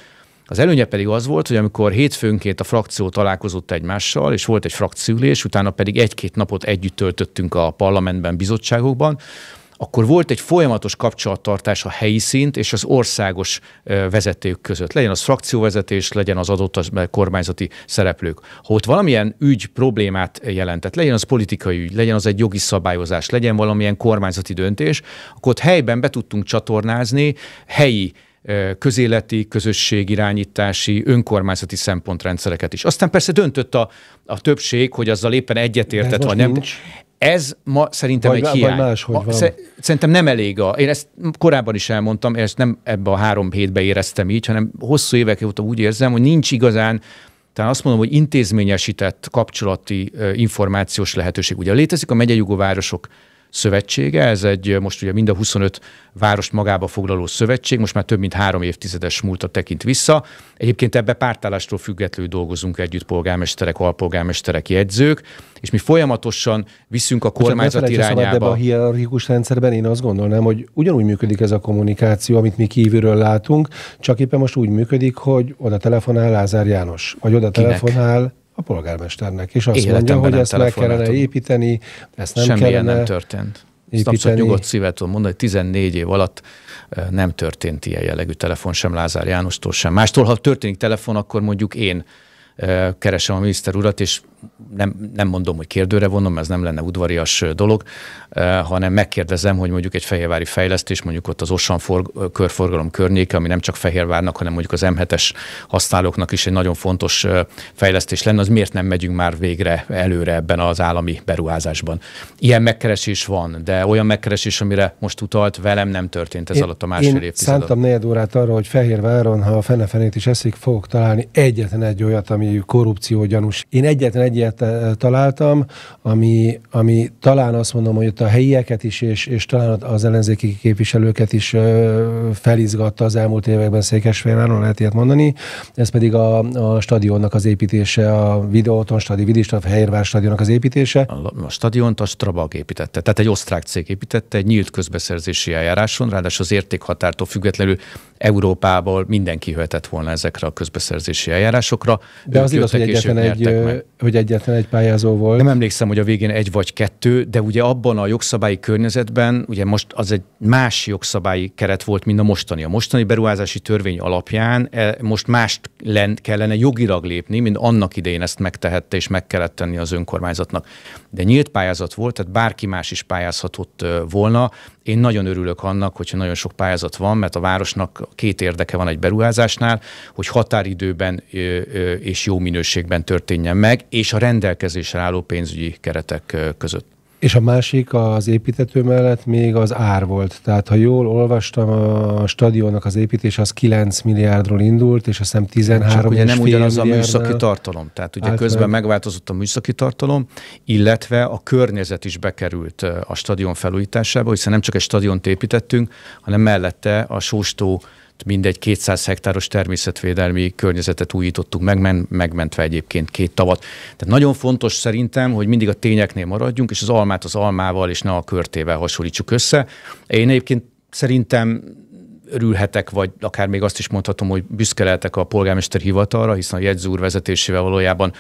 az előnye pedig az volt, hogy amikor hétfőnként a frakció találkozott egymással, és volt egy frakciülés, utána pedig egy-két napot együtt töltöttünk a parlamentben, bizottságokban, akkor volt egy folyamatos kapcsolattartás a helyi szint és az országos vezetők között. Legyen az frakcióvezetés, legyen az adott kormányzati szereplők. Ha ott valamilyen ügy problémát jelentett, legyen az politikai ügy, legyen az egy jogi szabályozás, legyen valamilyen kormányzati döntés, akkor ott helyben be tudtunk csatornázni helyi közéleti, közösségirányítási, önkormányzati szempontrendszereket is. Aztán persze döntött a, a többség, hogy azzal éppen egyetértett, vagy nem. Nincs. Ez ma szerintem vagy, egy hiány. Vagy máshogy ma, van. Szerintem nem elég a... Én ezt korábban is elmondtam, én ezt nem ebbe a három hétbe éreztem így, hanem hosszú évek óta úgy érzem, hogy nincs igazán tehát azt mondom, hogy intézményesített kapcsolati információs lehetőség. Ugye létezik a megyei városok szövetsége. Ez egy most ugye mind a 25 várost magába foglaló szövetség, most már több mint három évtizedes múltat tekint vissza. Egyébként ebbe pártállástól függetlenül dolgozunk együtt polgármesterek, alpolgármesterek, jegyzők, és mi folyamatosan viszünk a kormányzat irányába. Ebben a hierarchikus rendszerben én azt gondolnám, hogy ugyanúgy működik ez a kommunikáció, amit mi kívülről látunk, csak éppen most úgy működik, hogy oda telefonál Lázár János, vagy oda Kinek? telefonál a polgármesternek, és azt Életemben mondja, hogy ezt meg kellene építeni, ezt nem Semmi kellene... nem történt. Ezt Abszolút nyugodt szívet tudom mondani, hogy 14 év alatt nem történt ilyen jellegű telefon sem Lázár Jánostól sem. Mástól, ha történik telefon, akkor mondjuk én keresem a miniszter urat, és nem, nem mondom, hogy kérdőre vonom, mert ez nem lenne udvarias dolog, hanem megkérdezem, hogy mondjuk egy fehérvári fejlesztés, mondjuk ott az Ossan for, körforgalom környéke, ami nem csak Fehérvárnak, hanem mondjuk az M7-es használóknak is egy nagyon fontos fejlesztés lenne, az miért nem megyünk már végre előre ebben az állami beruházásban. Ilyen megkeresés van, de olyan megkeresés, amire most utalt, velem nem történt ez én, alatt a másfél Én Szántam negyed órát arra, hogy Fehérváron, ha a fenefenét is eszik, fogok találni egyetlen egy olyat, ami korrupció gyanús. Én egyetlen egy egyet eh, találtam, ami, ami talán azt mondom, hogy ott a helyieket is, és, és talán az ellenzéki képviselőket is felizgatta az elmúlt években Székesfehérváron, lehet ilyet mondani. Ez pedig a, a stadionnak az építése, a Videóton stadion, Vidistav Helyérvár stadionnak az építése. A, a stadiont a Strabag építette, tehát egy osztrák cég építette, egy nyílt közbeszerzési eljáráson, ráadásul az értékhatártól függetlenül Európából mindenki jöhetett volna ezekre a közbeszerzési eljárásokra. De az igaz, hogy egyetlen egy, hogy egy egyetlen egy pályázó volt. Nem emlékszem, hogy a végén egy vagy kettő, de ugye abban a jogszabályi környezetben, ugye most az egy más jogszabályi keret volt, mint a mostani. A mostani beruházási törvény alapján e, most mást kellene jogilag lépni, mint annak idején ezt megtehette és meg kellett tenni az önkormányzatnak. De nyílt pályázat volt, tehát bárki más is pályázhatott volna, én nagyon örülök annak, hogyha nagyon sok pályázat van, mert a városnak két érdeke van egy beruházásnál, hogy határidőben és jó minőségben történjen meg, és a rendelkezésre álló pénzügyi keretek között. És a másik az építető mellett még az ár volt. Tehát ha jól olvastam, a stadionnak az építés az 9 milliárdról indult, és azt hiszem 13 Csak ugye nem ugyanaz a műszaki tartalom. Tehát ugye közben meg. megváltozott a műszaki tartalom, illetve a környezet is bekerült a stadion felújításába, hiszen nem csak egy stadiont építettünk, hanem mellette a Sóstó mindegy 200 hektáros természetvédelmi környezetet újítottuk meg, megmentve egyébként két tavat. Tehát nagyon fontos szerintem, hogy mindig a tényeknél maradjunk, és az almát az almával, és ne a körtével hasonlítsuk össze. Én egyébként szerintem örülhetek, vagy akár még azt is mondhatom, hogy büszke lehetek a polgármester hivatalra, hiszen a jegyző úr vezetésével valójában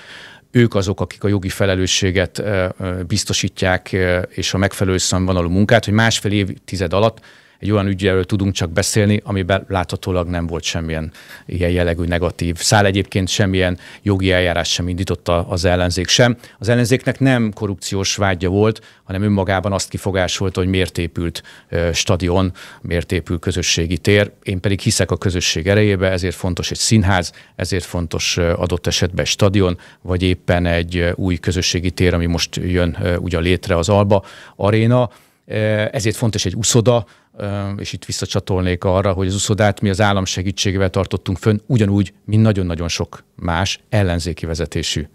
ők azok, akik a jogi felelősséget biztosítják, és a megfelelő szemben való munkát, hogy másfél évtized alatt egy olyan ügyről tudunk csak beszélni, amiben láthatólag nem volt semmilyen ilyen jellegű negatív szál. Egyébként semmilyen jogi eljárás sem indította az ellenzék sem. Az ellenzéknek nem korrupciós vágya volt, hanem önmagában azt kifogásolta, hogy miért épült stadion, miért épül közösségi tér. Én pedig hiszek a közösség erejébe, ezért fontos egy színház, ezért fontos adott esetben egy stadion, vagy éppen egy új közösségi tér, ami most jön ugye létre az Alba Aréna. Ezért fontos egy uszoda, és itt visszacsatolnék arra, hogy az uszodát mi az állam segítségével tartottunk fönn, ugyanúgy, mint nagyon-nagyon sok más ellenzéki vezetésű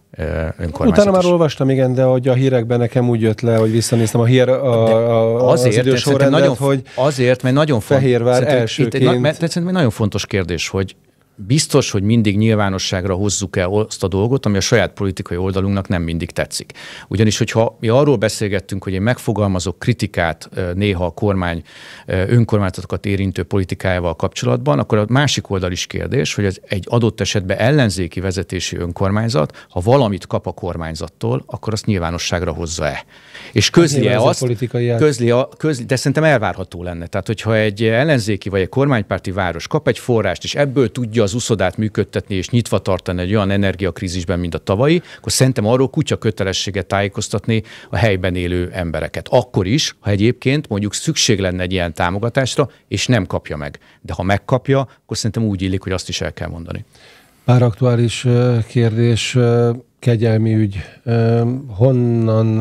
önkormányzat. Utána már olvastam, igen, de hogy a hírekben nekem úgy jött le, hogy visszanéztem a hír a, a, azért, az idősorrendet, nagyon, hogy azért, mert nagyon fontos. Fehérvár elsőként. Itt, mert, mert nagyon fontos kérdés, hogy biztos, hogy mindig nyilvánosságra hozzuk el azt a dolgot, ami a saját politikai oldalunknak nem mindig tetszik. Ugyanis, hogyha mi arról beszélgettünk, hogy én megfogalmazok kritikát néha a kormány önkormányzatokat érintő politikájával kapcsolatban, akkor a másik oldal is kérdés, hogy ez egy adott esetben ellenzéki vezetési önkormányzat, ha valamit kap a kormányzattól, akkor azt nyilvánosságra hozza-e. És hát közli -e azt, az közli a, közli, de szerintem elvárható lenne. Tehát, hogyha egy ellenzéki vagy egy kormánypárti város kap egy forrást, és ebből tudja az az uszodát működtetni és nyitva tartani egy olyan energiakrízisben, mint a tavalyi, akkor szerintem arról kutya kötelessége tájékoztatni a helyben élő embereket. Akkor is, ha egyébként mondjuk szükség lenne egy ilyen támogatásra, és nem kapja meg. De ha megkapja, akkor szerintem úgy illik, hogy azt is el kell mondani. Pár aktuális kérdés, kegyelmi ügy. Honnan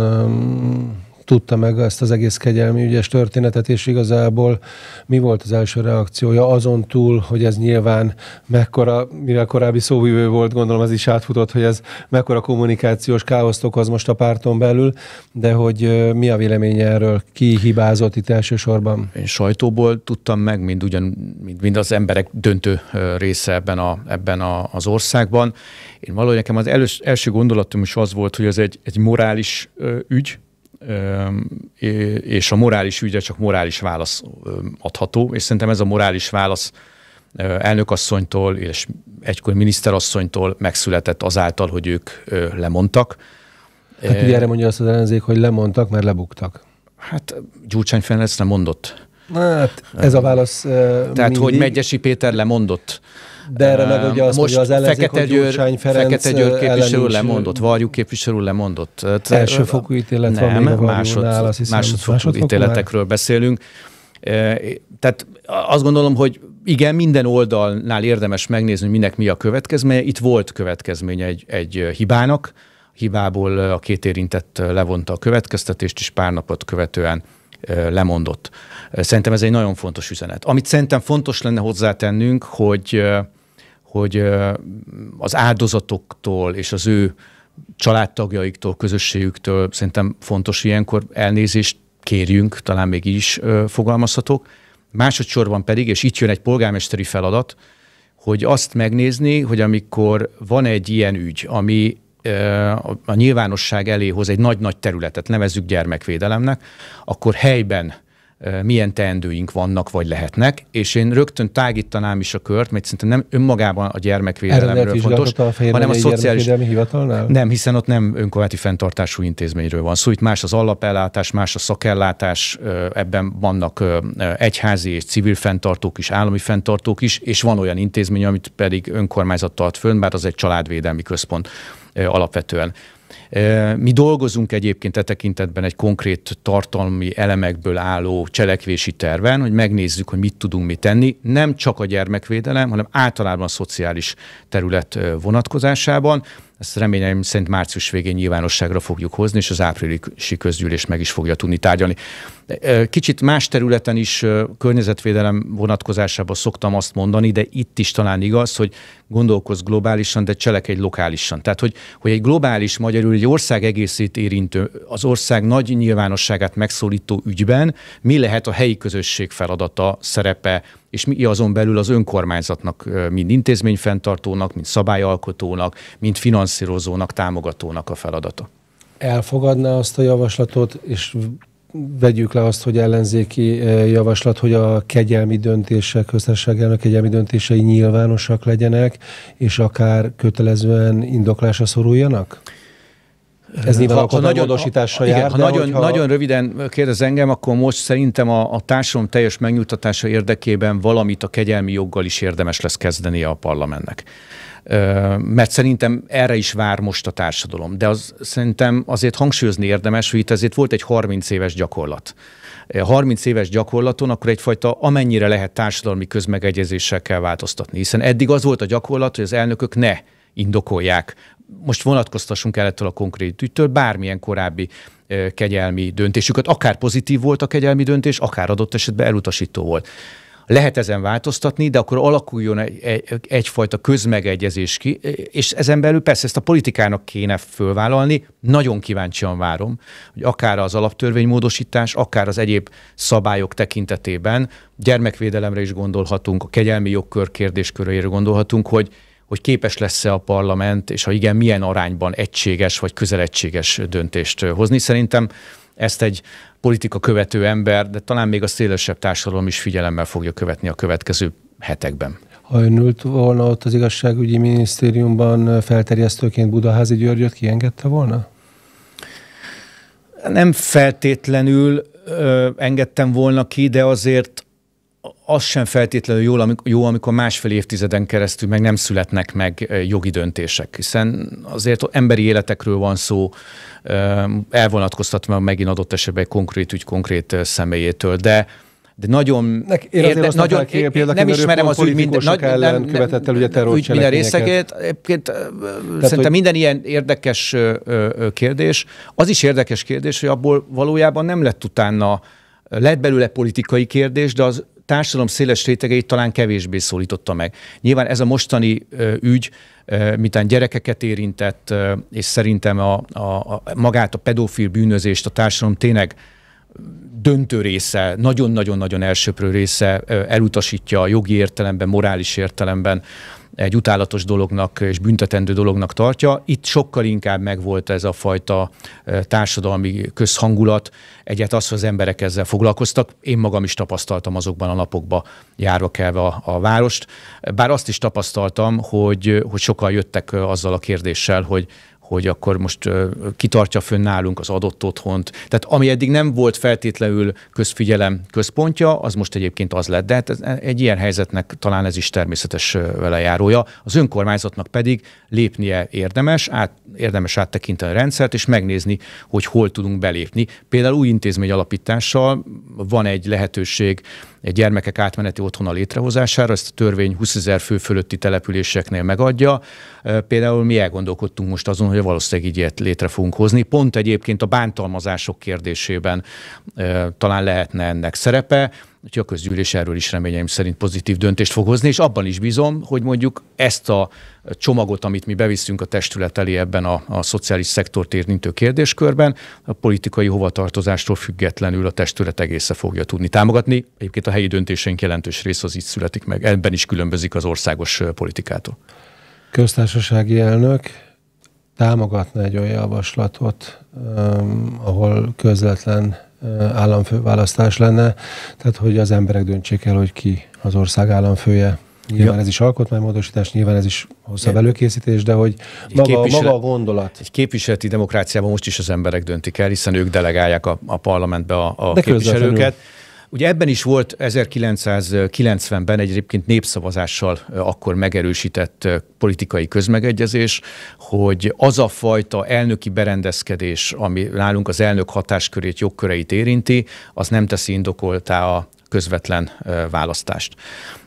tudta meg ezt az egész kegyelmi ügyes történetet, és igazából mi volt az első reakciója azon túl, hogy ez nyilván mekkora, mire korábbi szóvívő volt, gondolom ez is átfutott, hogy ez mekkora kommunikációs káoszt okoz most a párton belül, de hogy mi a véleménye erről, ki hibázott itt elsősorban? Én sajtóból tudtam meg, mind ugyan, mind, mind az emberek döntő része ebben, a, ebben a, az országban. Én valahogy nekem az elős, első gondolatom is az volt, hogy ez egy, egy morális ügy, és a morális ügyre csak morális válasz adható, és szerintem ez a morális válasz elnökasszonytól és egykor miniszterasszonytól megszületett azáltal, hogy ők lemondtak. Hát ugye erre mondja azt az ellenzék, hogy lemondtak, mert lebuktak. Hát Gyurcsány Ferenc nem mondott. Hát, hát ez a válasz Tehát, mindig. hogy Megyesi Péter lemondott. De erre meg ugye azt Most mondja az ellenzék, Fekete hogy Győr, Ferenc Fekete Győr képviselő lemondott, Varjú képviselő lemondott. Elsőfokú ítélet nem, van még a másod, azt hiszem, másodfokú, másodfokú ítéletekről már? beszélünk. Tehát azt gondolom, hogy igen, minden oldalnál érdemes megnézni, hogy minek mi a következménye. Itt volt következménye egy, egy hibának, hibából a két érintett levonta a következtetést, és pár napot követően lemondott. Szerintem ez egy nagyon fontos üzenet. Amit szerintem fontos lenne hozzátennünk, hogy, hogy az áldozatoktól és az ő családtagjaiktól, közösségüktől szerintem fontos ilyenkor elnézést kérjünk, talán még így is fogalmazhatok. Másodszorban pedig, és itt jön egy polgármesteri feladat, hogy azt megnézni, hogy amikor van egy ilyen ügy, ami a nyilvánosság elé hoz egy nagy-nagy területet, nevezzük gyermekvédelemnek, akkor helyben milyen teendőink vannak, vagy lehetnek, és én rögtön tágítanám is a kört, mert szerintem nem önmagában a gyermekvédelemről fontos, a hanem a szociális... Hivatalnál? Nem, hiszen ott nem önkormányzati fenntartású intézményről van szó, itt más az alapellátás, más a szakellátás, ebben vannak egyházi és civil fenntartók is, állami fenntartók is, és van olyan intézmény, amit pedig önkormányzat tart fönn, bár az egy családvédelmi központ alapvetően. Mi dolgozunk egyébként e tekintetben egy konkrét tartalmi elemekből álló cselekvési terven, hogy megnézzük, hogy mit tudunk mi tenni, nem csak a gyermekvédelem, hanem általában a szociális terület vonatkozásában. Ezt reményeim szerint március végén nyilvánosságra fogjuk hozni, és az áprilisi közgyűlés meg is fogja tudni tárgyalni. Kicsit más területen is környezetvédelem vonatkozásában szoktam azt mondani, de itt is talán igaz, hogy gondolkoz globálisan, de cselekedj lokálisan. Tehát, hogy, hogy egy globális, magyarul egy ország egészét érintő, az ország nagy nyilvánosságát megszólító ügyben mi lehet a helyi közösség feladata, szerepe, és mi azon belül az önkormányzatnak, mint intézményfenntartónak, mint szabályalkotónak, mint finanszírozónak, támogatónak a feladata elfogadná azt a javaslatot, és vegyük le azt, hogy ellenzéki eh, javaslat, hogy a kegyelmi döntések, köztársaságának kegyelmi döntései nyilvánosak legyenek, és akár kötelezően indoklásra szoruljanak? Ez nyilván ha, ha nagyon, módosítással jár. Igen, ha nagyon, hogyha... nagyon röviden kérdez engem, akkor most szerintem a, a társadalom teljes megnyugtatása érdekében valamit a kegyelmi joggal is érdemes lesz kezdenie a parlamentnek. Mert szerintem erre is vár most a társadalom. De az, szerintem azért hangsúlyozni érdemes, hogy itt ezért volt egy 30 éves gyakorlat. 30 éves gyakorlaton, akkor egyfajta amennyire lehet társadalmi közmegegyezéssel kell változtatni. Hiszen eddig az volt a gyakorlat, hogy az elnökök ne indokolják most vonatkoztassunk el ettől a konkrét ügytől bármilyen korábbi kegyelmi döntésüket, akár pozitív volt a kegyelmi döntés, akár adott esetben elutasító volt. Lehet ezen változtatni, de akkor alakuljon egy, egy, egyfajta közmegegyezés ki, és ezen belül persze ezt a politikának kéne fölvállalni. Nagyon kíváncsian várom, hogy akár az alaptörvénymódosítás, akár az egyéb szabályok tekintetében, gyermekvédelemre is gondolhatunk, a kegyelmi jogkör kérdésköréről gondolhatunk, hogy hogy képes lesz-e a parlament, és ha igen, milyen arányban egységes vagy közelegységes döntést hozni. Szerintem ezt egy politika követő ember, de talán még a szélesebb társadalom is figyelemmel fogja követni a következő hetekben. Ha ön ült volna ott az igazságügyi minisztériumban felterjesztőként Budaházi Györgyöt, kiengedte volna? Nem feltétlenül ö, engedtem volna ki, de azért az sem feltétlenül jó, jó, amikor másfél évtizeden keresztül meg nem születnek meg jogi döntések, hiszen azért emberi életekről van szó, elvonatkoztatva megint adott esetben konkrét ügy konkrét személyétől, de de nagyon, Nek, én érde, azt nagyon ki, nem ismerem az ügy minden, nagy, ellen nem, követett el ugye ügy minden részegét. Egyébként szerintem hogy... minden ilyen érdekes kérdés. Az is érdekes kérdés, hogy abból valójában nem lett utána lett belőle politikai kérdés, de az társadalom széles rétegeit talán kevésbé szólította meg. Nyilván ez a mostani ügy, mintán gyerekeket érintett, és szerintem a, a, a magát a pedofil bűnözést a társadalom tényleg döntő része, nagyon-nagyon-nagyon elsőprő része elutasítja a jogi értelemben, morális értelemben, egy utálatos dolognak és büntetendő dolognak tartja. Itt sokkal inkább megvolt ez a fajta társadalmi közhangulat, egyet az, hogy az emberek ezzel foglalkoztak. Én magam is tapasztaltam azokban a napokban járva kelve a, a várost, bár azt is tapasztaltam, hogy, hogy sokan jöttek azzal a kérdéssel, hogy hogy akkor most kitartja fönn nálunk az adott otthont. Tehát ami eddig nem volt feltétlenül közfigyelem központja, az most egyébként az lett. De hát e, egy ilyen helyzetnek talán ez is természetes velejárója. Az önkormányzatnak pedig lépnie érdemes, át, érdemes áttekinteni a rendszert, és megnézni, hogy hol tudunk belépni. Például új intézmény alapítással van egy lehetőség egy gyermekek átmeneti otthona létrehozására, ezt a törvény 20 ezer fő fölötti településeknél megadja. Például mi elgondolkodtunk most azon, hogy hogy valószínűleg így ilyet létre fogunk hozni. Pont egyébként a bántalmazások kérdésében talán lehetne ennek szerepe, úgyhogy a közgyűlés erről is reményeim szerint pozitív döntést fog hozni, és abban is bízom, hogy mondjuk ezt a csomagot, amit mi beviszünk a testület elé ebben a, a szociális szektort érintő kérdéskörben, a politikai hovatartozástól függetlenül a testület egészen fogja tudni támogatni. Egyébként a helyi döntéseink jelentős rész az így születik meg, ebben is különbözik az országos politikától. Köztársasági elnök, támogatna egy olyan javaslatot, ahol közvetlen államfőválasztás lenne, tehát hogy az emberek döntsék el, hogy ki az ország államfője. Nyilván ja. ez is alkotmánymódosítás, nyilván ez is hosszabb előkészítés, de hogy egy maga, maga a gondolat. Egy képviseleti demokráciában most is az emberek döntik el, hiszen ők delegálják a, a parlamentbe a, a de képviselőket. Közvetlenül Ugye ebben is volt 1990-ben egyébként népszavazással akkor megerősített politikai közmegegyezés, hogy az a fajta elnöki berendezkedés, ami nálunk az elnök hatáskörét, jogköreit érinti, az nem teszi indokoltá a közvetlen választást.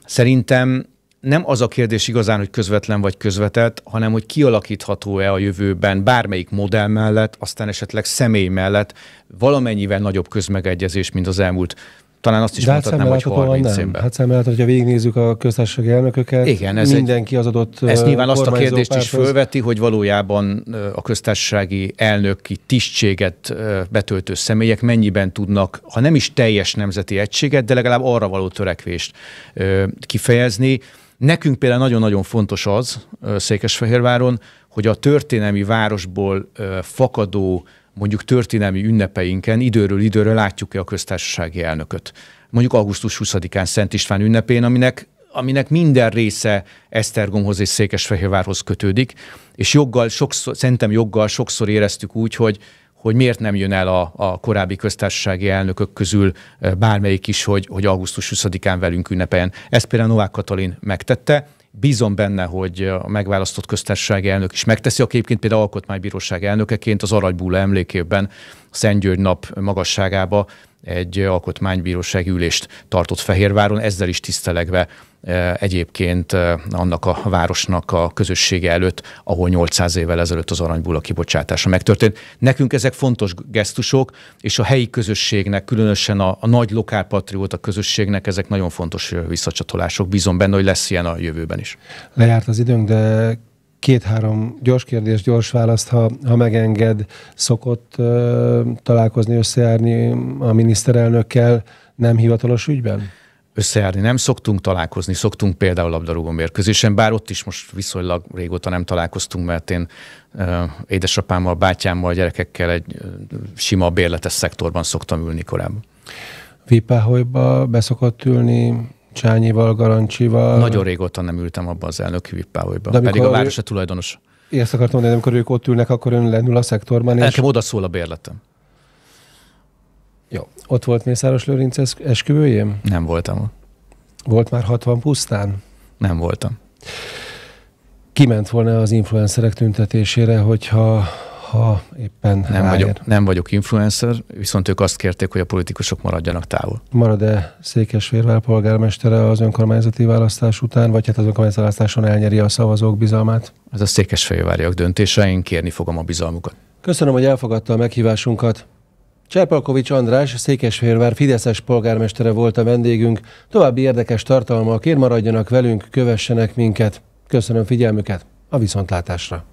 Szerintem nem az a kérdés igazán, hogy közvetlen vagy közvetett, hanem hogy kialakítható-e a jövőben bármelyik modell mellett, aztán esetleg személy mellett valamennyivel nagyobb közmegegyezés, mint az elmúlt talán azt is De hát mondhatnám, hogy 30 nem. hát Hát szemmelátható, hogyha végignézzük a köztársasági elnököket, Igen, ez mindenki egy, az adott Ez nyilván azt a kérdést is fölveti, hogy valójában a köztársasági elnöki tisztséget betöltő személyek mennyiben tudnak, ha nem is teljes nemzeti egységet, de legalább arra való törekvést kifejezni. Nekünk például nagyon-nagyon fontos az Székesfehérváron, hogy a történelmi városból fakadó mondjuk történelmi ünnepeinken időről időre látjuk-e a köztársasági elnököt. Mondjuk augusztus 20-án Szent István ünnepén, aminek aminek minden része Esztergomhoz és Székesfehérvárhoz kötődik, és joggal, sokszor, szerintem joggal sokszor éreztük úgy, hogy, hogy miért nem jön el a, a korábbi köztársasági elnökök közül eh, bármelyik is, hogy, hogy augusztus 20-án velünk ünnepeljen. Ezt például Novák Katalin megtette, Bízom benne, hogy a megválasztott köztársaság elnök is megteszi, a képként, például alkotmánybíróság elnökeként az Aragybúla emlékében a Szent György nap magasságába egy alkotmánybírósági ülést tartott Fehérváron, ezzel is tisztelegve E, egyébként e, annak a városnak a közössége előtt, ahol 800 évvel ezelőtt az aranyból a kibocsátása megtörtént. Nekünk ezek fontos gesztusok, és a helyi közösségnek, különösen a, a nagy lokálpatrióta közösségnek ezek nagyon fontos visszacsatolások. Bízom benne, hogy lesz ilyen a jövőben is. Lejárt az időnk, de két-három gyors kérdés, gyors választ, ha, ha megenged, szokott ö, találkozni, összejárni a miniszterelnökkel nem hivatalos ügyben? összejárni, nem szoktunk találkozni, szoktunk például labdarúgó mérkőzésen, bár ott is most viszonylag régóta nem találkoztunk, mert én édesapámmal, bátyámmal, gyerekekkel egy sima bérletes szektorban szoktam ülni korábban. Vipáholyba beszokott ülni Csányival, Garancsival. Nagyon régóta nem ültem abban az elnöki Vipáholyba, pedig a város a tulajdonos. Én ezt akartam mondani, amikor ők ott ülnek, akkor ön lenül a szektorban. És... oda szól a bérletem. Ott volt Mészáros Lőrinc esküvőjén? Nem voltam Volt már 60 pusztán? Nem voltam. Kiment volna az influencerek tüntetésére, hogyha ha éppen nem vagyok, nem vagyok influencer, viszont ők azt kérték, hogy a politikusok maradjanak távol. Marad-e Székesférvár polgármestere az önkormányzati választás után, vagy hát az önkormányzati választáson elnyeri a szavazók bizalmát? Ez a Székesfehérváriak döntése, én kérni fogom a bizalmukat. Köszönöm, hogy elfogadta a meghívásunkat. Cserpalkovics András, Székesfehérvár Fideszes polgármestere volt a vendégünk. További érdekes tartalma kér maradjanak velünk, kövessenek minket. Köszönöm figyelmüket, a viszontlátásra!